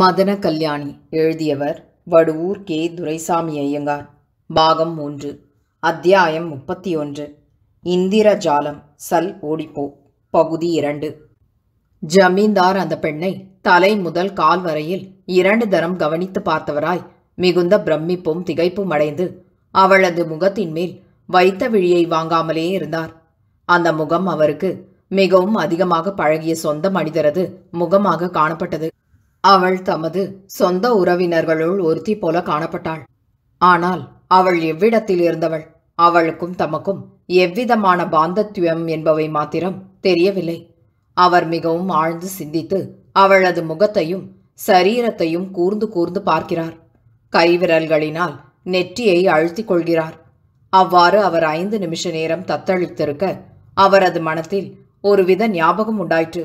மதன கல்யாணி எழுதியவர் வடுவூர் கே துரைசாமி ஐயங்கார் பாகம் மூன்று அத்தியாயம் முப்பத்தி ஒன்று இந்திரஜாலம் சல் ஓடிப்போ பகுதி இரண்டு ஜமீன்தார் அந்த பெண்ணை தலை முதல் கால் வரையில் இரண்டு தரம் கவனித்து பார்த்தவராய் மிகுந்த பிரமிப்பும் திகைப்பும் அடைந்து அவளது முகத்தின் மேல் வைத்த விழியை வாங்காமலே இருந்தார் அந்த முகம் அவருக்கு மிகவும் அதிகமாக பழகிய சொந்த மனிதரது முகமாக காணப்பட்டது அவள் தமது சொந்த உறவினர்களுள் ஒருத்தி போல காணப்பட்டாள் ஆனால் அவள் எவ்விடத்தில் இருந்தவள் அவளுக்கும் தமக்கும் எவ்விதமான பாந்தத்வம் என்பவை மாத்திரம் தெரியவில்லை அவர் மிகவும் ஆழ்ந்து சிந்தித்து அவளது முகத்தையும் சரீரத்தையும் கூர்ந்து கூர்ந்து பார்க்கிறார் கைவிரல்களினால் நெற்றியை அழுத்திக் கொள்கிறார் அவ்வாறு அவர் ஐந்து நிமிஷ நேரம் தத்தளித்திருக்க அவரது மனத்தில் ஒருவித ஞாபகம் உண்டாயிற்று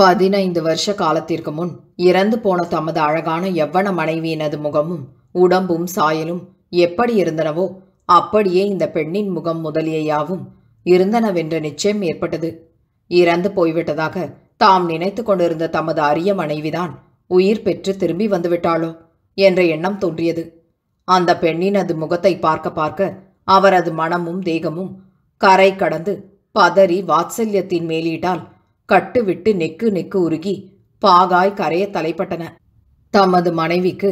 பதினைந்து வருஷ காலத்திற்கு முன் இறந்து போன தமது அழகான எவ்வன மனைவியினது முகமும் உடம்பும் சாயலும் எப்படி இருந்தனவோ அப்படியே இந்த பெண்ணின் முகம் முதலியையாவும் இருந்தனவென்ற நிச்சயம் ஏற்பட்டது இறந்து போய்விட்டதாக தாம் நினைத்து கொண்டிருந்த தமது அரிய மனைவிதான் உயிர் பெற்று திரும்பி வந்துவிட்டாளோ என்ற எண்ணம் தோன்றியது அந்த பெண்ணினது முகத்தை பார்க்க பார்க்க அவரது மனமும் தேகமும் கரை கடந்து பதறி வாத்சல்யத்தின் மேலீட்டால் கட்டுவிட்டு நெக்கு நெக்கு உருகி பாகாய் கரைய தலைப்பட்டன தமது மனைவிக்கு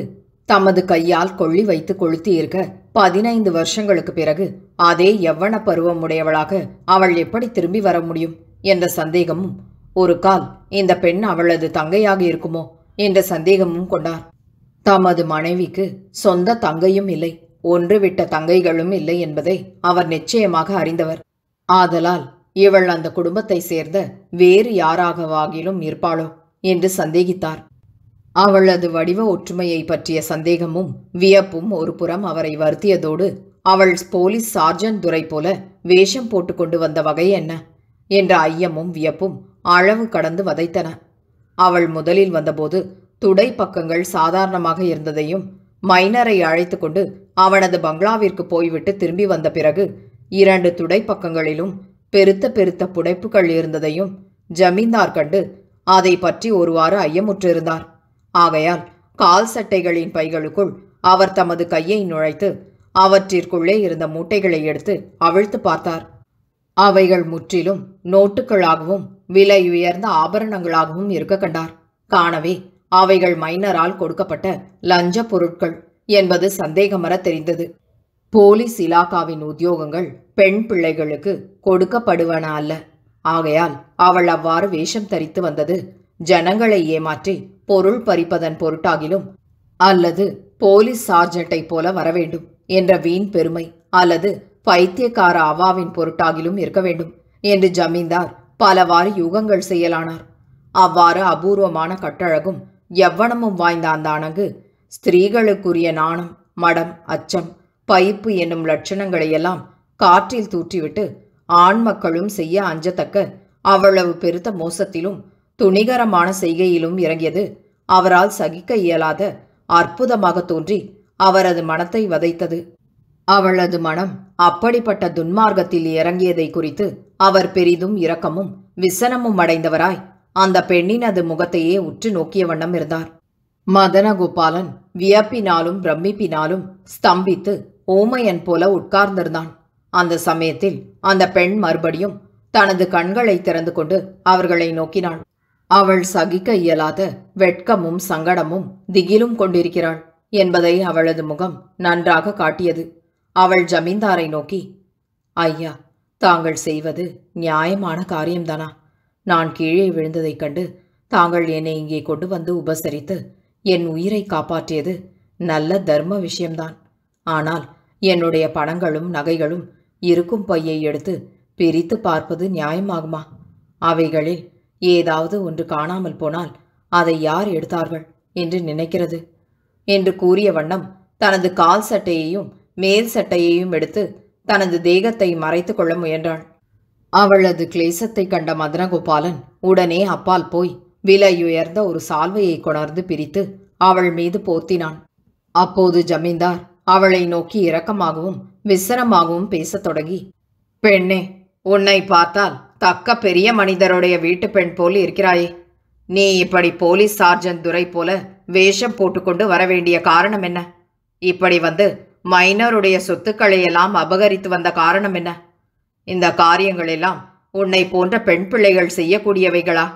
தமது கையால் கொள்ளி வைத்து கொளுத்தியிருக்க பதினைந்து வருஷங்களுக்கு பிறகு அதே எவ்வன பருவம் உடையவளாக அவள் எப்படி திரும்பி வர முடியும் என்ற சந்தேகமும் ஒரு கால் இந்த பெண் அவளது தங்கையாக இருக்குமோ என்ற சந்தேகமும் கொண்டார் தமது மனைவிக்கு சொந்த தங்கையும் இல்லை ஒன்றுவிட்ட தங்கைகளும் இல்லை என்பதை அவர் நிச்சயமாக அறிந்தவர் ஆதலால் இவள் அந்த குடும்பத்தை சேர்ந்த வேறு யாராகவாகிலும் இருப்பாளோ என்று சந்தேகித்தார் அவளது வடிவ ஒற்றுமையை பற்றிய சந்தேகமும் வியப்பும் ஒரு புறம் அவரை வருத்தியதோடு அவள் போலீஸ் சார்ஜன் துரை போல வேஷம் போட்டு கொண்டு வந்த வகை என்ன என்ற ஐயமும் வியப்பும் அளவு கடந்து வதைத்தன அவள் முதலில் வந்தபோது துடை பக்கங்கள் சாதாரணமாக இருந்ததையும் மைனரை அழைத்து கொண்டு அவனது பங்களாவிற்கு போய்விட்டு திரும்பி வந்த பிறகு இரண்டு துடைப்பக்கங்களிலும் பெருத்த பெருத்த புடைப்புகள் இருந்ததையும் ஜமீன்தார் கண்டு அதை பற்றி ஒருவாறு ஐயமுற்றிருந்தார் ஆகையால் கால் சட்டைகளின் பைகளுக்குள் அவர் தமது கையை நுழைத்து அவற்றிற்குள்ளே இருந்த மூட்டைகளை எடுத்து அவிழ்த்து பார்த்தார் அவைகள் முற்றிலும் நோட்டுகளாகவும் விலை உயர்ந்த ஆபரணங்களாகவும் இருக்க கண்டார் காணவே அவைகள் மைனரால் கொடுக்கப்பட்ட லஞ்ச பொருட்கள் என்பது சந்தேகமர தெரிந்தது போலீஸ் இலாக்காவின் உத்தியோகங்கள் பெண் பிள்ளைகளுக்கு கொடுக்கப்படுவன அல்ல ஆகையால் அவள் அவ்வாறு வேஷம் தரித்து வந்தது ஜனங்களை ஏமாற்றி பொருள் பறிப்பதன் பொருட்டாகிலும் அல்லது போலீஸ் சார்ஜெண்டை போல வரவேண்டும் என்ற வீண் பெருமை அல்லது பைத்தியக்கார அவாவின் பொருட்டாகிலும் இருக்க வேண்டும் என்று ஜமீன்தார் பலவாறு யுகங்கள் செய்யலானார் அவ்வாறு அபூர்வமான கட்டழகும் எவ்வனமும் வாய்ந்த அந்த அணங்கு ஸ்திரீகளுக்குரிய நாணம் மடம் அச்சம் பைப்பு என்னும் லட்சணங்களையெல்லாம் காற்றில் தூற்றிவிட்டு ஆண் மக்களும் செய்ய அஞ்சத்தக்க அவ்வளவு பெருத்த மோசத்திலும் துணிகரமான செய்கையிலும் இறங்கியது அவரால் சகிக்க இயலாத அற்புதமாக தோன்றி அவரது மனத்தை வதைத்தது அவளது மனம் அப்படிப்பட்ட துன்மார்க்கத்தில் இறங்கியதை குறித்து அவர் பெரிதும் இரக்கமும் விசனமும் அடைந்தவராய் அந்த பெண்ணினது முகத்தையே உற்று நோக்கிய வண்ணம் இருந்தார் மதனகோபாலன் வியப்பினாலும் பிரமிப்பினாலும் ஸ்தம்பித்து ஊமையன் போல உட்கார்ந்திருந்தான் அந்த சமயத்தில் அந்த பெண் மறுபடியும் தனது கண்களை திறந்து கொண்டு அவர்களை நோக்கினாள் அவள் சகிக்க இயலாத வெட்கமும் சங்கடமும் திகிலும் கொண்டிருக்கிறாள் என்பதை அவளது முகம் நன்றாக காட்டியது அவள் ஜமீன்தாரை நோக்கி ஐயா தாங்கள் செய்வது நியாயமான காரியம்தானா நான் கீழே விழுந்ததைக் கண்டு தாங்கள் என்னை இங்கே கொண்டு வந்து உபசரித்து என் உயிரை காப்பாற்றியது நல்ல தர்ம விஷயம்தான் ஆனால் என்னுடைய பணங்களும் நகைகளும் இருக்கும் பையை எடுத்து பிரித்து பார்ப்பது நியாயமாகுமா அவைகளில் ஏதாவது ஒன்று காணாமல் போனால் அதை யார் எடுத்தார்கள் என்று நினைக்கிறது என்று கூறிய வண்ணம் தனது கால் சட்டையையும் மேல் சட்டையையும் எடுத்து தனது தேகத்தை மறைத்து கொள்ள முயன்றாள் அவளது கிளேசத்தை கண்ட மதனகோபாலன் உடனே அப்பால் போய் விலையுயர்ந்த ஒரு சால்வையை கொணர்ந்து பிரித்து அவள் மீது போர்த்தினான் அப்போது ஜமீன்தார் அவளை நோக்கி இரக்கமாகவும் விசரமாகவும் பேசத் தொடங்கி பெண்ணே உன்னை பார்த்தால் தக்க பெரிய மனிதருடைய வீட்டு பெண் போல் இருக்கிறாயே நீ இப்படி போலீஸ் சார்ஜன் துரை போல வேஷம் போட்டுக்கொண்டு வர வேண்டிய காரணம் என்ன இப்படி வந்து மைனருடைய சொத்துக்களை எல்லாம் அபகரித்து வந்த காரணம் என்ன இந்த காரியங்கள் எல்லாம் உன்னை போன்ற பெண் பிள்ளைகள் செய்யக்கூடியவைகளா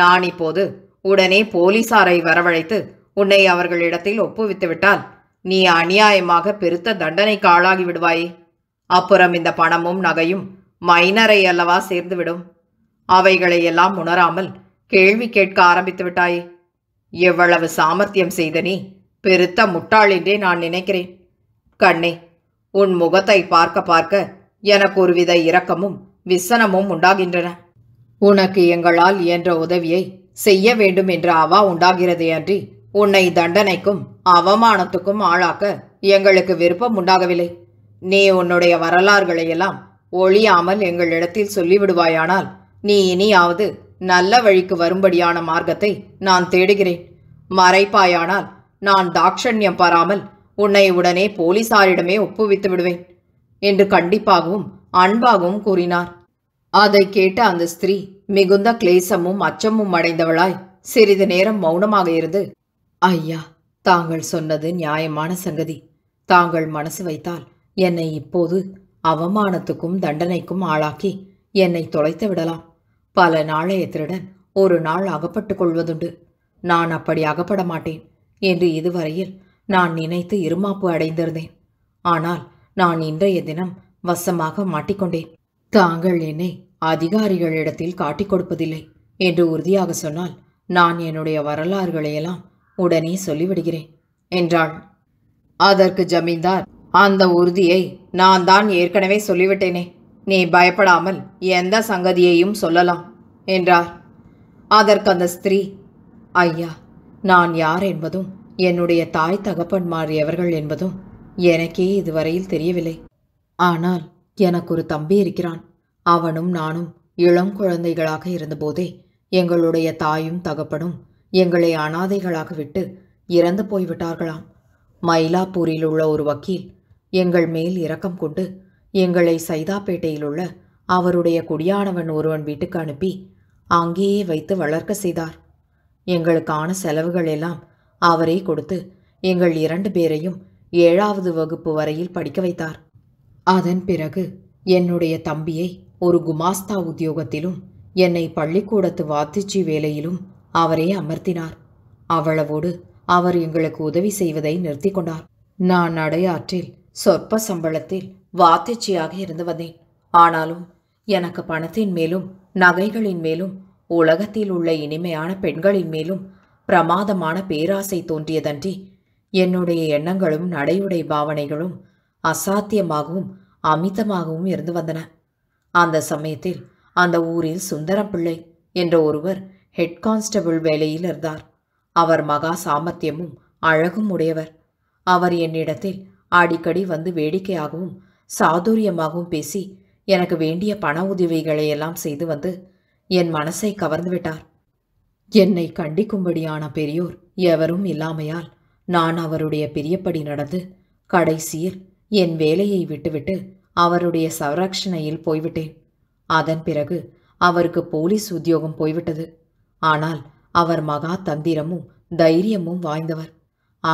நான் இப்போது உடனே போலீசாரை வரவழைத்து உன்னை அவர்களிடத்தில் ஒப்புவித்துவிட்டால் நீ அநியாயமாக பெருத்த தண்டனைக்கு ஆளாகி விடுவாய் அப்புறம் இந்த பணமும் நகையும் மைனரை அல்லவா சேர்ந்துவிடும் அவைகளை எல்லாம் உணராமல் கேள்வி கேட்க ஆரம்பித்து விட்டாய் எவ்வளவு சாமர்த்தியம் செய்த நீ பெருத்த முட்டாள் என்றே நான் நினைக்கிறேன் கண்ணே உன் முகத்தை பார்க்க பார்க்க எனக்கு ஒருவித இரக்கமும் விசனமும் உண்டாகின்றன உனக்கு எங்களால் இயன்ற உதவியை செய்ய வேண்டும் என்ற அவா உண்டாகிறதே அன்றி உன்னை தண்டனைக்கும் அவமானத்துக்கும் ஆளாக்க எங்களுக்கு விருப்பம் உண்டாகவில்லை நீ உன்னுடைய வரலாறுகளையெல்லாம் ஒழியாமல் எங்களிடத்தில் சொல்லிவிடுவாயானால் நீ இனியாவது நல்ல வழிக்கு வரும்படியான மார்க்கத்தை நான் தேடுகிறேன் மறைப்பாயானால் நான் தாக்ஷண்யம் பாராமல் உன்னை உடனே போலீசாரிடமே ஒப்புவித்து விடுவேன் என்று கண்டிப்பாகவும் அன்பாகவும் கூறினார் அதை கேட்ட அந்த ஸ்திரீ மிகுந்த கிளேசமும் அச்சமும் அடைந்தவளாய் சிறிது நேரம் மௌனமாக இருந்து ஐயா தாங்கள் சொன்னது நியாயமான சங்கதி தாங்கள் மனசு வைத்தால் என்னை இப்போது அவமானத்துக்கும் தண்டனைக்கும் ஆளாக்கி என்னை தொலைத்து விடலாம் பல நாளைய திருடன் ஒரு நாள் அகப்பட்டு கொள்வதுண்டு நான் அப்படி அகப்பட மாட்டேன் என்று இதுவரையில் நான் நினைத்து இருமாப்பு அடைந்திருந்தேன் ஆனால் நான் இன்றைய தினம் வசமாக மாட்டிக்கொண்டேன் தாங்கள் என்னை அதிகாரிகளிடத்தில் காட்டிக் கொடுப்பதில்லை என்று உறுதியாக சொன்னால் நான் என்னுடைய வரலாறுகளையெல்லாம் உடனே சொல்லிவிடுகிறேன் என்றாள் அதற்கு ஜமீன்தார் அந்த உறுதியை நான் தான் ஏற்கனவே சொல்லிவிட்டேனே நீ பயப்படாமல் எந்த சங்கதியையும் சொல்லலாம் என்றார் அதற்கு அந்த ஸ்திரீ ஐயா நான் யார் என்பதும் என்னுடைய தாய் தகப்பன்மார் எவர்கள் என்பதும் எனக்கே இதுவரையில் தெரியவில்லை ஆனால் எனக்கு ஒரு தம்பி இருக்கிறான் அவனும் நானும் இளம் குழந்தைகளாக இருந்தபோதே எங்களுடைய தாயும் தகப்பனும் எங்களை அனாதைகளாக விட்டு இறந்து போய்விட்டார்களாம் மயிலாப்பூரில் உள்ள ஒரு வக்கீல் எங்கள் மேல் இரக்கம் கொண்டு எங்களை சைதாப்பேட்டையில் உள்ள அவருடைய குடியானவன் ஒருவன் வீட்டுக்கு அனுப்பி அங்கேயே வைத்து வளர்க்க செய்தார் எங்களுக்கான செலவுகள் எல்லாம் அவரே கொடுத்து எங்கள் இரண்டு பேரையும் ஏழாவது வகுப்பு வரையில் படிக்க வைத்தார் அதன் பிறகு என்னுடைய தம்பியை ஒரு குமாஸ்தா உத்தியோகத்திலும் என்னை பள்ளிக்கூடத்து வாத்திச்சி வேலையிலும் அவரே அமர்த்தினார் அவ்வளவோடு அவர் எங்களுக்கு உதவி செய்வதை நிறுத்தி கொண்டார் நான் அடையாற்றில் சொற்ப சம்பளத்தில் வாத்திச்சியாக இருந்து வந்தேன் ஆனாலும் எனக்கு பணத்தின் மேலும் நகைகளின் மேலும் உலகத்தில் உள்ள இனிமையான பெண்களின் மேலும் பிரமாதமான பேராசை தோன்றியதன்றி என்னுடைய எண்ணங்களும் நடையுடை பாவனைகளும் அசாத்தியமாகவும் அமிதமாகவும் இருந்து வந்தன அந்த சமயத்தில் அந்த ஊரில் சுந்தரம் பிள்ளை என்ற ஒருவர் ஹெட் கான்ஸ்டபிள் வேலையில் இருந்தார் அவர் மகா சாமர்த்தியமும் அழகும் உடையவர் அவர் என்னிடத்தில் அடிக்கடி வந்து வேடிக்கையாகவும் சாதுரியமாகவும் பேசி எனக்கு வேண்டிய பண உதவிகளை எல்லாம் செய்து வந்து என் மனசை கவர்ந்துவிட்டார் என்னை கண்டிக்கும்படியான பெரியோர் எவரும் இல்லாமையால் நான் அவருடைய பெரியப்படி நடந்து கடைசியில் என் வேலையை விட்டுவிட்டு அவருடைய சவரக்ஷணையில் போய்விட்டேன் அதன் பிறகு அவருக்கு போலீஸ் உத்தியோகம் போய்விட்டது ஆனால் அவர் மகா தந்திரமும் தைரியமும் வாய்ந்தவர்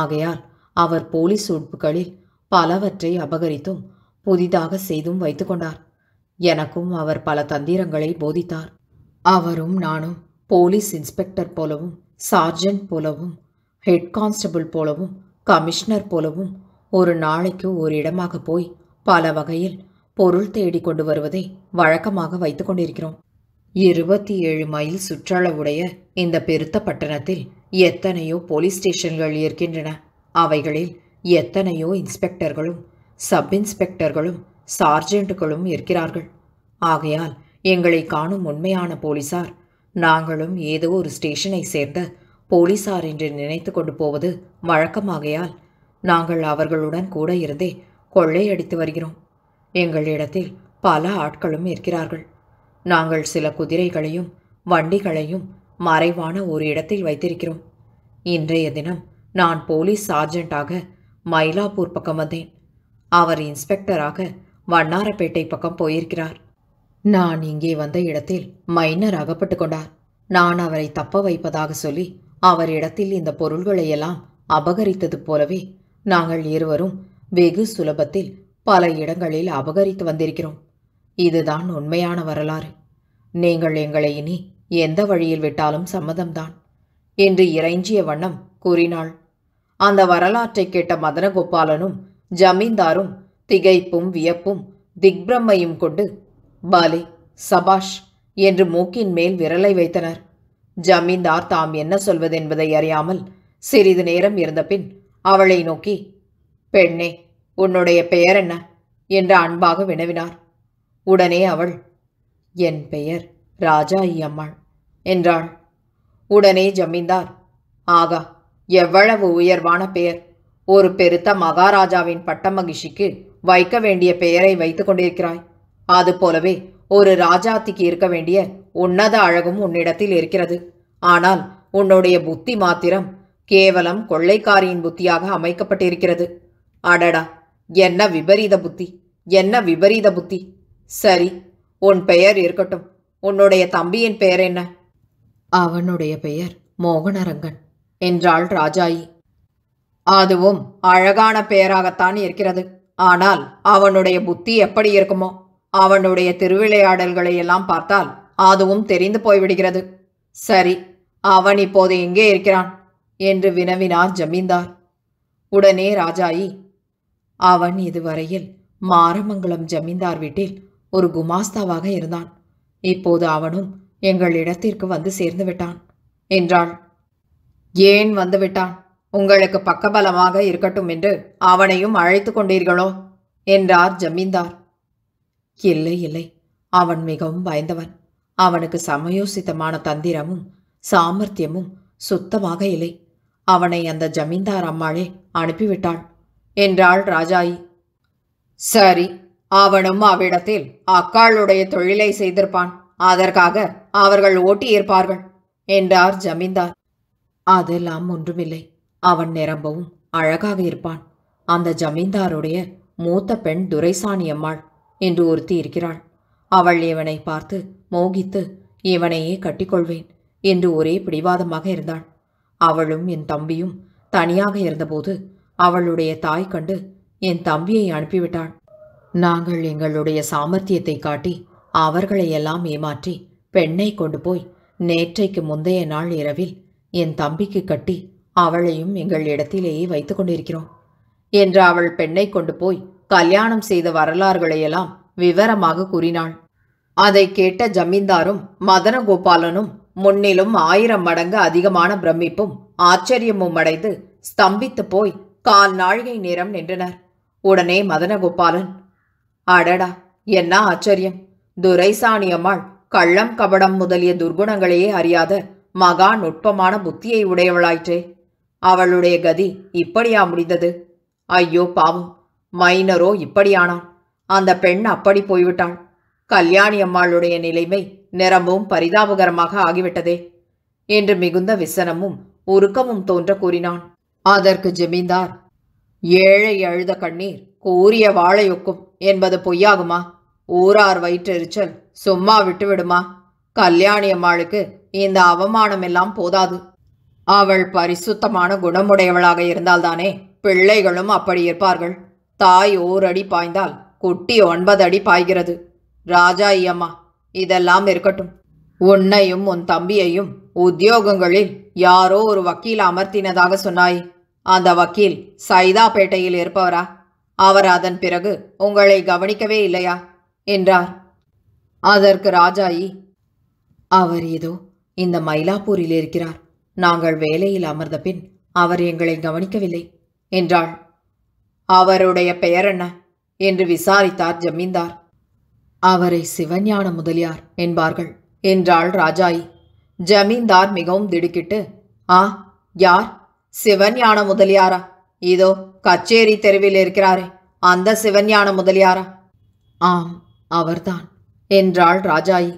ஆகையால் அவர் போலீஸ் உட்புகளில் பலவற்றை அபகரித்தும் புதிதாக செய்தும் வைத்துக்கொண்டார் எனக்கும் அவர் பல தந்திரங்களை போதித்தார் அவரும் நானும் போலீஸ் இன்ஸ்பெக்டர் போலவும் சார்ஜென்ட் போலவும் ஹெட் கான்ஸ்டபிள் போலவும் கமிஷனர் போலவும் ஒரு நாளைக்கு ஒரு இடமாக போய் பல வகையில் பொருள் தேடிக்கொண்டு கொண்டு வருவதை வழக்கமாக வைத்துக்கொண்டிருக்கிறோம் கொண்டிருக்கிறோம் இருபத்தி ஏழு மைல் சுற்றளவுடைய இந்த பெருத்த பட்டணத்தில் எத்தனையோ போலீஸ் ஸ்டேஷன்கள் இருக்கின்றன அவைகளில் எத்தனையோ இன்ஸ்பெக்டர்களும் சப் இன்ஸ்பெக்டர்களும் சார்ஜென்ட்டுகளும் இருக்கிறார்கள் ஆகையால் எங்களை காணும் உண்மையான போலீசார் நாங்களும் ஏதோ ஒரு ஸ்டேஷனை சேர்ந்த போலீசார் என்று நினைத்து கொண்டு போவது வழக்கமாகையால் நாங்கள் அவர்களுடன் கூட இருந்தே கொள்ளையடித்து வருகிறோம் எங்களிடத்தில் பல ஆட்களும் இருக்கிறார்கள் நாங்கள் சில குதிரைகளையும் வண்டிகளையும் மறைவான ஒரு இடத்தில் வைத்திருக்கிறோம் இன்றைய தினம் நான் போலீஸ் சார்ஜெண்டாக மயிலாப்பூர் பக்கம் வந்தேன் அவர் இன்ஸ்பெக்டராக வண்ணாரப்பேட்டை பக்கம் போயிருக்கிறார் நான் இங்கே வந்த இடத்தில் மைனர் அகப்பட்டு கொண்டார் நான் அவரை தப்ப வைப்பதாக சொல்லி அவர் இடத்தில் இந்த பொருள்களை எல்லாம் அபகரித்தது போலவே நாங்கள் இருவரும் வெகு சுலபத்தில் பல இடங்களில் அபகரித்து வந்திருக்கிறோம் இதுதான் உண்மையான வரலாறு நீங்கள் எங்களை இனி எந்த வழியில் விட்டாலும் சம்மதம்தான் என்று இறைஞ்சிய வண்ணம் கூறினாள் அந்த வரலாற்றை கேட்ட மதனகோபாலனும் ஜமீன்தாரும் திகைப்பும் வியப்பும் திக்பிரம்மையும் கொண்டு பாலி சபாஷ் என்று மூக்கின் மேல் விரலை வைத்தனர் ஜமீன்தார் தாம் என்ன சொல்வதென்பதை அறியாமல் சிறிது நேரம் இருந்த பின் அவளை நோக்கி பெண்ணே உன்னுடைய பெயர் என்ன என்று அன்பாக வினவினார் உடனே அவள் என் பெயர் ராஜா ஐயம்மாள் என்றாள் உடனே ஜமீன்தார் ஆகா எவ்வளவு உயர்வான பெயர் ஒரு பெருத்த மகாராஜாவின் பட்ட மகிழ்ச்சிக்கு வைக்க வேண்டிய பெயரை வைத்து கொண்டிருக்கிறாய் அது போலவே ஒரு ராஜாத்திக்கு இருக்க வேண்டிய உன்னத அழகும் உன்னிடத்தில் இருக்கிறது ஆனால் உன்னுடைய புத்தி மாத்திரம் கேவலம் கொள்ளைக்காரியின் புத்தியாக அமைக்கப்பட்டிருக்கிறது அடடா என்ன விபரீத புத்தி என்ன விபரீத புத்தி சரி உன் பெயர் இருக்கட்டும் உன்னுடைய தம்பியின் பெயர் என்ன அவனுடைய பெயர் மோகனரங்கன் என்றாள் ராஜாயி அதுவும் அழகான பெயராகத்தான் இருக்கிறது ஆனால் அவனுடைய புத்தி எப்படி இருக்குமோ அவனுடைய திருவிளையாடல்களை எல்லாம் பார்த்தால் அதுவும் தெரிந்து போய்விடுகிறது சரி அவன் இப்போது எங்கே இருக்கிறான் என்று வினவினார் ஜமீன்தார் உடனே ராஜாயி அவன் இதுவரையில் மாரமங்கலம் ஜமீன்தார் வீட்டில் ஒரு குமாஸ்தாவாக இருந்தான் இப்போது அவனும் எங்கள் இடத்திற்கு வந்து சேர்ந்து விட்டான் என்றாள் ஏன் வந்துவிட்டான் உங்களுக்கு பக்கபலமாக இருக்கட்டும் என்று அவனையும் அழைத்து கொண்டீர்களோ என்றார் ஜமீன்தார் இல்லை இல்லை அவன் மிகவும் பயந்தவன் அவனுக்கு சமயோசித்தமான தந்திரமும் சாமர்த்தியமும் சுத்தமாக இல்லை அவனை அந்த ஜமீன்தார் அம்மாளே அனுப்பிவிட்டாள் என்றாள் ராஜாயி சரி அவனும் அவ்விடத்தில் அக்காளுடைய தொழிலை செய்திருப்பான் அதற்காக அவர்கள் ஓட்டியிருப்பார்கள் என்றார் ஜமீன்தார் அதெல்லாம் ஒன்றுமில்லை அவன் நிரம்பவும் அழகாக இருப்பான் அந்த ஜமீன்தாருடைய மூத்த பெண் துரைசாணி அம்மாள் என்று ஒருத்தி இருக்கிறாள் அவள் இவனை பார்த்து மோகித்து இவனையே கட்டிக்கொள்வேன் என்று ஒரே பிடிவாதமாக இருந்தாள் அவளும் என் தம்பியும் தனியாக இருந்தபோது அவளுடைய தாய் கண்டு என் தம்பியை அனுப்பிவிட்டாள் நாங்கள் எங்களுடைய சாமர்த்தியத்தை காட்டி அவர்களையெல்லாம் ஏமாற்றி பெண்ணை கொண்டு போய் நேற்றைக்கு முந்தைய நாள் இரவில் என் தம்பிக்கு கட்டி அவளையும் எங்கள் இடத்திலேயே வைத்து கொண்டிருக்கிறோம் என்று அவள் பெண்ணை கொண்டு போய் கல்யாணம் செய்த வரலாறுகளையெல்லாம் விவரமாக கூறினாள் அதை கேட்ட ஜமீன்தாரும் மதனகோபாலனும் முன்னிலும் ஆயிரம் மடங்கு அதிகமான பிரமிப்பும் ஆச்சரியமும் அடைந்து ஸ்தம்பித்து போய் கால் நாழிகை நேரம் நின்றனர் உடனே மதனகோபாலன் அடடா என்ன ஆச்சரியம் துரைசானியம்மாள் அம்மாள் கள்ளம் கபடம் முதலிய துர்குணங்களையே அறியாத மகா நுட்பமான புத்தியை உடையவளாயிற்றே அவளுடைய கதி இப்படியா முடிந்தது ஐயோ பாவம் மைனரோ இப்படியானான் அந்த பெண் அப்படி போய்விட்டாள் கல்யாணி அம்மாளுடைய நிலைமை நிரம்பவும் பரிதாபகரமாக ஆகிவிட்டதே என்று மிகுந்த விசனமும் உருக்கமும் தோன்ற கூறினான் அதற்கு ஜெமீன்தார் ஏழை அழுத கண்ணீர் கூறிய வாழையொக்கும் என்பது பொய்யாகுமா ஊரார் வயிற்றெரிச்சல் சும்மா விட்டுவிடுமா கல்யாணி அம்மாளுக்கு இந்த அவமானம் எல்லாம் போதாது அவள் பரிசுத்தமான குணமுடையவளாக இருந்தால்தானே பிள்ளைகளும் அப்படி இருப்பார்கள் தாய் ஓரடி பாய்ந்தால் குட்டி ஒன்பது அடி பாய்கிறது ராஜா ஐயம்மா இதெல்லாம் இருக்கட்டும் உன்னையும் உன் தம்பியையும் உத்தியோகங்களில் யாரோ ஒரு வக்கீல் அமர்த்தினதாக சொன்னாய் அந்த வக்கீல் சைதாப்பேட்டையில் இருப்பவரா அவர் அதன் பிறகு உங்களை கவனிக்கவே இல்லையா என்றார் அதற்கு ராஜாயி அவர் ஏதோ இந்த மயிலாப்பூரில் இருக்கிறார் நாங்கள் வேலையில் அமர்ந்த பின் அவர் எங்களை கவனிக்கவில்லை என்றாள் அவருடைய பெயர் என்ன என்று விசாரித்தார் ஜமீன்தார் அவரை சிவஞான முதலியார் என்பார்கள் என்றாள் ராஜாயி ஜமீன்தார் மிகவும் திடுக்கிட்டு ஆ யார் சிவஞான முதலியாரா இதோ கச்சேரி தெருவில் இருக்கிறாரே அந்த சிவஞான முதலியாரா ஆம் அவர்தான் என்றாள் ராஜாயி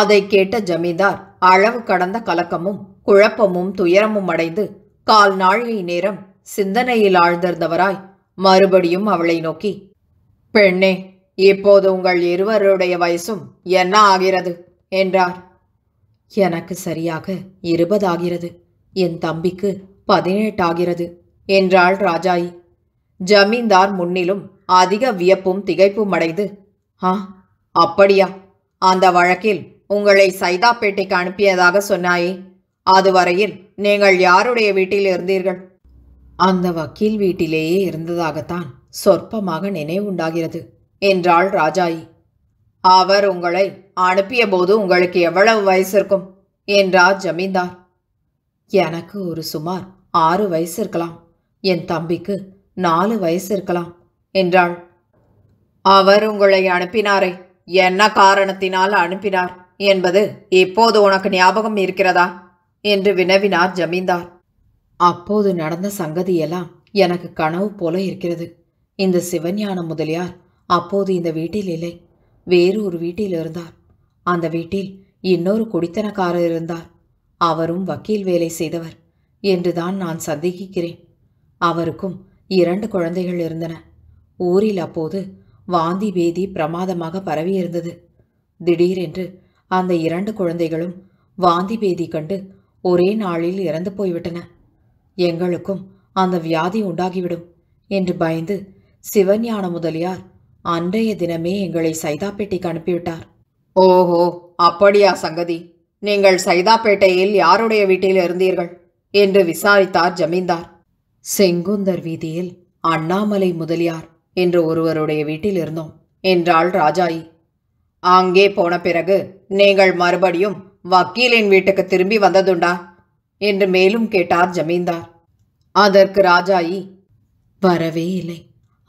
அதை கேட்ட ஜமீன்தார் அளவு கடந்த கலக்கமும் குழப்பமும் துயரமும் அடைந்து கால் நாழிகை நேரம் சிந்தனையில் ஆழ்ந்திருந்தவராய் மறுபடியும் அவளை நோக்கி பெண்ணே இப்போது உங்கள் இருவருடைய வயசும் என்ன ஆகிறது என்றார் எனக்கு சரியாக இருபதாகிறது என் தம்பிக்கு பதினெட்டாகிறது என்றாள் ராஜாயி ஜமீன்தார் முன்னிலும் அதிக வியப்பும் திகைப்பும் அடைந்து ஆ அப்படியா அந்த வழக்கில் உங்களை சைதாப்பேட்டைக்கு அனுப்பியதாக சொன்னாயே அதுவரையில் நீங்கள் யாருடைய வீட்டில் இருந்தீர்கள் அந்த வக்கீல் வீட்டிலேயே இருந்ததாகத்தான் சொற்பமாக நினைவுண்டாகிறது என்றாள் ராஜாயி அவர் உங்களை அனுப்பிய போது உங்களுக்கு எவ்வளவு வயசு இருக்கும் என்றார் ஜமீன்தார் எனக்கு ஒரு சுமார் ஆறு வயசு இருக்கலாம் என் தம்பிக்கு நாலு வயசு இருக்கலாம் என்றாள் அவர் உங்களை அனுப்பினாரே என்ன காரணத்தினால் அனுப்பினார் என்பது இப்போது உனக்கு ஞாபகம் இருக்கிறதா என்று வினவினார் ஜமீன்தார் அப்போது நடந்த சங்கதியெல்லாம் எனக்கு கனவு போல இருக்கிறது இந்த சிவஞான முதலியார் அப்போது இந்த வீட்டில் இல்லை வேறு ஒரு வீட்டில் இருந்தார் அந்த வீட்டில் இன்னொரு குடித்தனக்காரர் இருந்தார் அவரும் வக்கீல் வேலை செய்தவர் என்றுதான் நான் சந்தேகிக்கிறேன் அவருக்கும் இரண்டு குழந்தைகள் இருந்தன ஊரில் அப்போது வாந்தி பேதி பிரமாதமாக பரவியிருந்தது திடீரென்று அந்த இரண்டு குழந்தைகளும் வாந்தி பேதி கண்டு ஒரே நாளில் இறந்து போய்விட்டன எங்களுக்கும் அந்த வியாதி உண்டாகிவிடும் என்று பயந்து சிவஞான முதலியார் அன்றைய தினமே எங்களை சைதாப்பேட்டைக்கு அனுப்பிவிட்டார் ஓஹோ அப்படியா சங்கதி நீங்கள் சைதாப்பேட்டையில் யாருடைய வீட்டில் இருந்தீர்கள் என்று விசாரித்தார் ஜமீன்தார் செங்குந்தர் வீதியில் அண்ணாமலை முதலியார் என்று ஒருவருடைய வீட்டில் இருந்தோம் என்றாள் ராஜாயி அங்கே போன பிறகு நீங்கள் மறுபடியும் வக்கீலின் வீட்டுக்கு திரும்பி வந்ததுண்டா என்று மேலும் கேட்டார் ஜமீன்தார் அதற்கு ராஜாயி வரவே இல்லை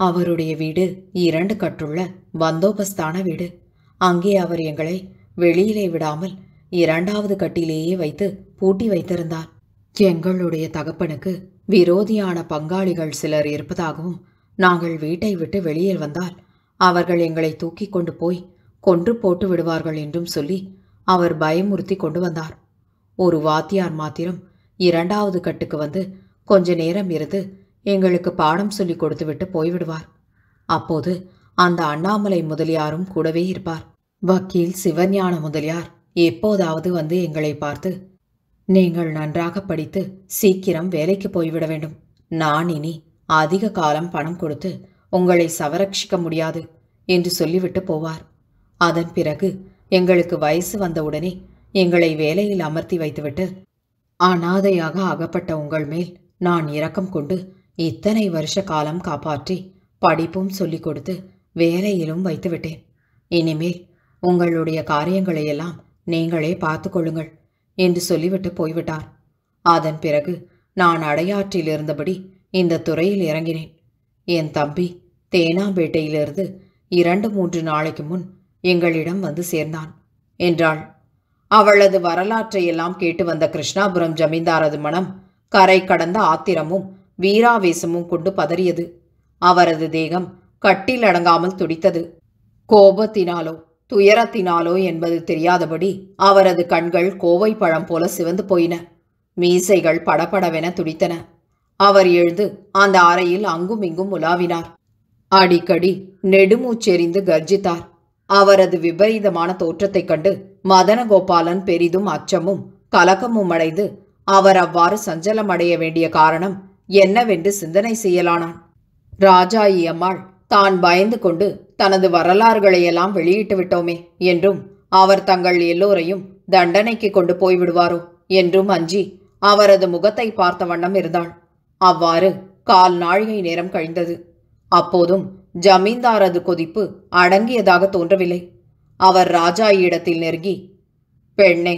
அவருடைய வீடு இரண்டு கட்டுள்ள பந்தோபஸ்தான வீடு அங்கே அவர் எங்களை வெளியிலே விடாமல் இரண்டாவது கட்டிலேயே வைத்து பூட்டி வைத்திருந்தார் எங்களுடைய தகப்பனுக்கு விரோதியான பங்காளிகள் சிலர் இருப்பதாகவும் நாங்கள் வீட்டை விட்டு வெளியில் வந்தால் அவர்கள் எங்களை தூக்கி கொண்டு போய் கொன்று போட்டு விடுவார்கள் என்றும் சொல்லி அவர் பயமுறுத்தி கொண்டு வந்தார் ஒரு வாத்தியார் மாத்திரம் இரண்டாவது கட்டுக்கு வந்து கொஞ்ச நேரம் இருந்து எங்களுக்கு பாடம் சொல்லி கொடுத்துவிட்டு போய்விடுவார் அப்போது அந்த அண்ணாமலை முதலியாரும் கூடவே இருப்பார் வக்கீல் சிவஞான முதலியார் எப்போதாவது வந்து எங்களை பார்த்து நீங்கள் நன்றாக படித்து சீக்கிரம் வேலைக்கு போய்விட வேண்டும் நான் இனி அதிக காலம் பணம் கொடுத்து உங்களை சவரட்சிக்க முடியாது என்று சொல்லிவிட்டு போவார் அதன் பிறகு எங்களுக்கு வயசு வந்தவுடனே எங்களை வேலையில் அமர்த்தி வைத்துவிட்டு அனாதையாக அகப்பட்ட உங்கள் மேல் நான் இரக்கம் கொண்டு இத்தனை வருஷ காலம் காப்பாற்றி படிப்பும் சொல்லிக் கொடுத்து வேலையிலும் வைத்துவிட்டேன் இனிமேல் உங்களுடைய காரியங்களையெல்லாம் நீங்களே பார்த்து கொள்ளுங்கள் என்று சொல்லிவிட்டு போய்விட்டார் அதன் பிறகு நான் அடையாற்றில் இருந்தபடி இந்த துறையில் இறங்கினேன் என் தம்பி தேனாம்பேட்டையிலிருந்து இரண்டு மூன்று நாளைக்கு முன் எங்களிடம் வந்து சேர்ந்தான் என்றாள் அவளது வரலாற்றையெல்லாம் கேட்டு வந்த கிருஷ்ணாபுரம் ஜமீன்தாரது மனம் கரை கடந்த ஆத்திரமும் வீராவேசமும் கொண்டு பதறியது அவரது தேகம் கட்டில் அடங்காமல் துடித்தது கோபத்தினாலோ துயரத்தினாலோ என்பது தெரியாதபடி அவரது கண்கள் கோவை பழம் போல சிவந்து போயின மீசைகள் படபடவென துடித்தன அவர் எழுந்து அந்த அறையில் அங்கும் இங்கும் உலாவினார் அடிக்கடி நெடுமூச்செறிந்து கர்ஜித்தார் அவரது விபரீதமான தோற்றத்தைக் கண்டு மதனகோபாலன் பெரிதும் அச்சமும் கலக்கமும் அடைந்து அவர் அவ்வாறு சஞ்சலமடைய வேண்டிய காரணம் என்னவென்று சிந்தனை செய்யலானான் ராஜாயி அம்மாள் தான் பயந்து கொண்டு தனது வரலாறுகளையெல்லாம் வெளியிட்டு விட்டோமே என்றும் அவர் தங்கள் எல்லோரையும் தண்டனைக்கு கொண்டு போய்விடுவாரோ என்றும் அஞ்சி அவரது முகத்தை பார்த்த வண்ணம் இருந்தாள் அவ்வாறு கால் நாழிகை நேரம் கழிந்தது அப்போதும் ஜமீன்தாரது கொதிப்பு அடங்கியதாக தோன்றவில்லை அவர் ராஜா இடத்தில் நெருங்கி பெண்ணே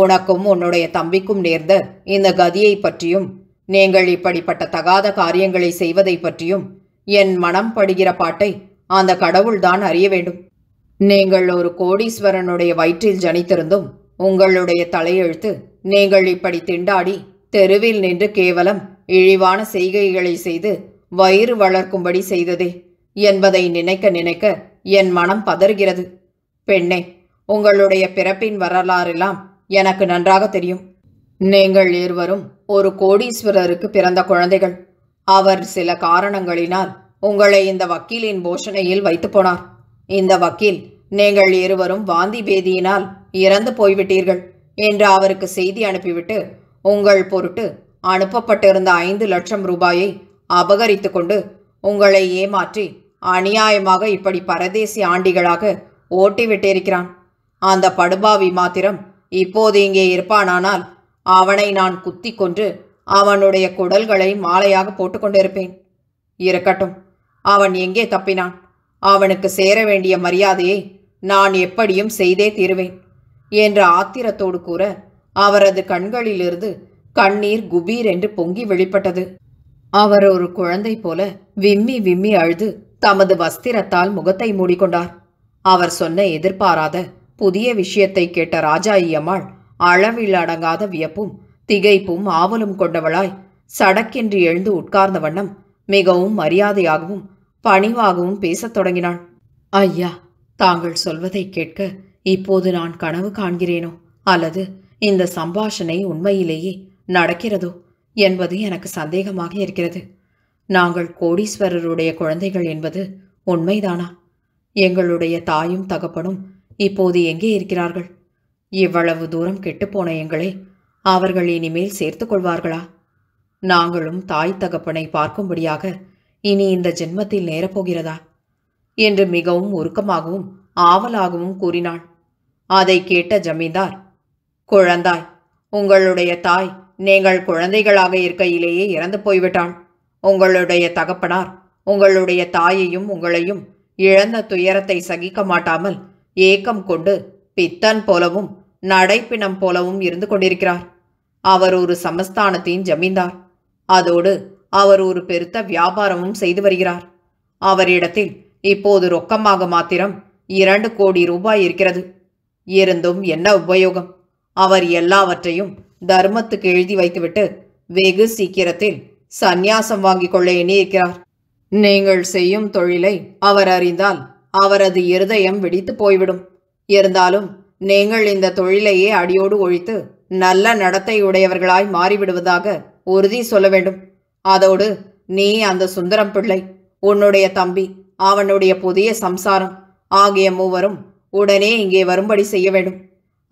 உனக்கும் உன்னுடைய தம்பிக்கும் நேர்ந்த இந்த கதியை பற்றியும் நீங்கள் இப்படிப்பட்ட தகாத காரியங்களை செய்வதை பற்றியும் என் மனம் படுகிற பாட்டை அந்த கடவுள்தான் அறிய வேண்டும் நீங்கள் ஒரு கோடீஸ்வரனுடைய வயிற்றில் ஜனித்திருந்தும் உங்களுடைய தலையெழுத்து நீங்கள் இப்படி திண்டாடி தெருவில் நின்று கேவலம் இழிவான செய்கைகளை செய்து வயிறு வளர்க்கும்படி செய்ததே என்பதை நினைக்க நினைக்க என் மனம் பதறுகிறது பெண்ணே உங்களுடைய பிறப்பின் வரலாறெல்லாம் எனக்கு நன்றாக தெரியும் நீங்கள் இருவரும் ஒரு கோடீஸ்வரருக்கு பிறந்த குழந்தைகள் அவர் சில காரணங்களினால் உங்களை இந்த வக்கீலின் போஷணையில் வைத்து போனார் இந்த வக்கீல் நீங்கள் இருவரும் வாந்தி பேதியினால் இறந்து போய்விட்டீர்கள் என்று அவருக்கு செய்தி அனுப்பிவிட்டு உங்கள் பொருட்டு அனுப்பப்பட்டிருந்த ஐந்து லட்சம் ரூபாயை அபகரித்து கொண்டு உங்களை ஏமாற்றி அநியாயமாக இப்படி பரதேசி ஆண்டிகளாக ஓட்டிவிட்டிருக்கிறான் அந்த படுபாவி மாத்திரம் இப்போது இங்கே இருப்பானானால் அவனை நான் குத்தி கொன்று அவனுடைய குடல்களை மாலையாக போட்டுக்கொண்டிருப்பேன் இருக்கட்டும் அவன் எங்கே தப்பினான் அவனுக்கு சேர வேண்டிய மரியாதையை நான் எப்படியும் செய்தே தீருவேன் என்ற ஆத்திரத்தோடு கூற அவரது கண்களிலிருந்து கண்ணீர் குபீர் என்று பொங்கி வெளிப்பட்டது அவர் ஒரு குழந்தை போல விம்மி விம்மி அழுது தமது வஸ்திரத்தால் முகத்தை மூடிக்கொண்டார் அவர் சொன்ன எதிர்பாராத புதிய விஷயத்தை கேட்ட ஐயம்மாள் அளவில் அடங்காத வியப்பும் திகைப்பும் ஆவலும் கொண்டவளாய் சடக்கென்று எழுந்து உட்கார்ந்த வண்ணம் மிகவும் மரியாதையாகவும் பணிவாகவும் பேசத் தொடங்கினாள் ஐயா தாங்கள் சொல்வதை கேட்க இப்போது நான் கனவு காண்கிறேனோ அல்லது இந்த சம்பாஷணை உண்மையிலேயே நடக்கிறதோ என்பது எனக்கு சந்தேகமாக இருக்கிறது நாங்கள் கோடீஸ்வரருடைய குழந்தைகள் என்பது உண்மைதானா எங்களுடைய தாயும் தகப்பனும் இப்போது எங்கே இருக்கிறார்கள் இவ்வளவு தூரம் கெட்டுப்போன எங்களை அவர்கள் இனிமேல் சேர்த்து கொள்வார்களா நாங்களும் தாய் தகப்பனை பார்க்கும்படியாக இனி இந்த ஜென்மத்தில் நேரப்போகிறதா என்று மிகவும் உருக்கமாகவும் ஆவலாகவும் கூறினாள் அதை கேட்ட ஜமீன்தார் குழந்தாய் உங்களுடைய தாய் நீங்கள் குழந்தைகளாக இருக்கையிலேயே இறந்து போய்விட்டாள் உங்களுடைய தகப்பனார் உங்களுடைய தாயையும் உங்களையும் இழந்த துயரத்தை சகிக்க மாட்டாமல் ஏக்கம் கொண்டு பித்தன் போலவும் நடைப்பிணம் போலவும் இருந்து கொண்டிருக்கிறார் அவர் ஒரு சமஸ்தானத்தின் ஜமீன்தார் அதோடு அவர் ஒரு பெருத்த வியாபாரமும் செய்து வருகிறார் அவரிடத்தில் இப்போது ரொக்கமாக மாத்திரம் இரண்டு கோடி ரூபாய் இருக்கிறது இருந்தும் என்ன உபயோகம் அவர் எல்லாவற்றையும் தர்மத்துக்கு எழுதி வைத்துவிட்டு வெகு சீக்கிரத்தில் சந்நியாசம் வாங்கிக் கொள்ள எண்ணியிருக்கிறார் நீங்கள் செய்யும் தொழிலை அவர் அறிந்தால் அவரது இருதயம் வெடித்து போய்விடும் இருந்தாலும் நீங்கள் இந்த தொழிலையே அடியோடு ஒழித்து நல்ல நடத்தை உடையவர்களாய் மாறிவிடுவதாக உறுதி சொல்ல வேண்டும் அதோடு நீ அந்த சுந்தரம் பிள்ளை உன்னுடைய தம்பி அவனுடைய புதிய சம்சாரம் ஆகிய மூவரும் உடனே இங்கே வரும்படி செய்ய வேண்டும்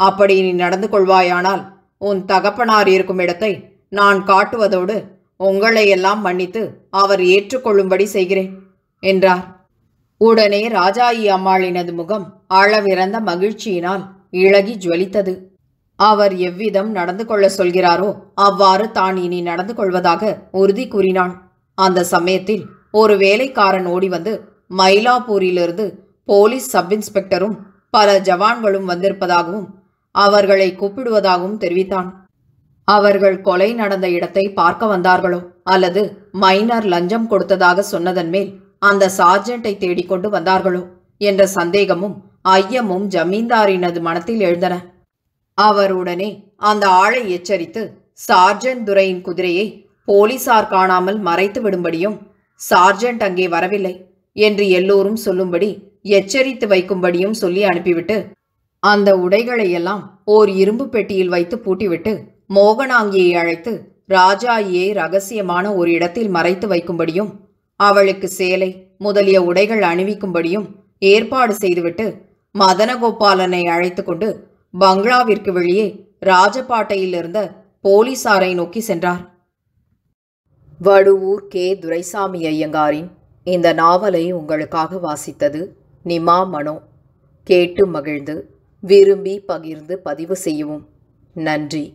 அப்படி நீ நடந்து கொள்வாயானால் உன் தகப்பனார் இருக்கும் இடத்தை நான் காட்டுவதோடு உங்களை எல்லாம் மன்னித்து அவர் ஏற்றுக்கொள்ளும்படி செய்கிறேன் என்றார் உடனே ராஜாயி அம்மாளினது முகம் அளவிறந்த மகிழ்ச்சியினால் இழகி ஜுவலித்தது அவர் எவ்விதம் நடந்து கொள்ள சொல்கிறாரோ அவ்வாறு தான் இனி நடந்து கொள்வதாக உறுதி கூறினான் அந்த சமயத்தில் ஒரு வேலைக்காரன் ஓடி வந்து மயிலாப்பூரிலிருந்து போலீஸ் சப் இன்ஸ்பெக்டரும் பல ஜவான்களும் வந்திருப்பதாகவும் அவர்களை கூப்பிடுவதாகவும் தெரிவித்தான் அவர்கள் கொலை நடந்த இடத்தை பார்க்க வந்தார்களோ அல்லது மைனர் லஞ்சம் கொடுத்ததாக சொன்னதன் மேல் அந்த சார்ஜென்ட்டை தேடிக்கொண்டு வந்தார்களோ என்ற சந்தேகமும் ஐயமும் ஜமீன்தாரினது மனத்தில் எழுந்தன அவருடனே அந்த ஆளை எச்சரித்து சார்ஜென்ட் துரையின் குதிரையை போலீசார் காணாமல் மறைத்து விடும்படியும் சார்ஜென்ட் அங்கே வரவில்லை என்று எல்லோரும் சொல்லும்படி எச்சரித்து வைக்கும்படியும் சொல்லி அனுப்பிவிட்டு அந்த உடைகளையெல்லாம் ஓர் இரும்பு பெட்டியில் வைத்து பூட்டிவிட்டு மோகனாங்கியை அழைத்து ராஜாயியை ரகசியமான ஒரு இடத்தில் மறைத்து வைக்கும்படியும் அவளுக்கு சேலை முதலிய உடைகள் அணிவிக்கும்படியும் ஏற்பாடு செய்துவிட்டு மதனகோபாலனை அழைத்து கொண்டு பங்களாவிற்கு வெளியே ராஜபாட்டையில் இருந்த போலீசாரை நோக்கி சென்றார் வடுவூர் கே துரைசாமி ஐயங்காரின் இந்த நாவலை உங்களுக்காக வாசித்தது நிமா மனோ கேட்டு மகிழ்ந்து விரும்பி பகிர்ந்து பதிவு செய்யவும் நன்றி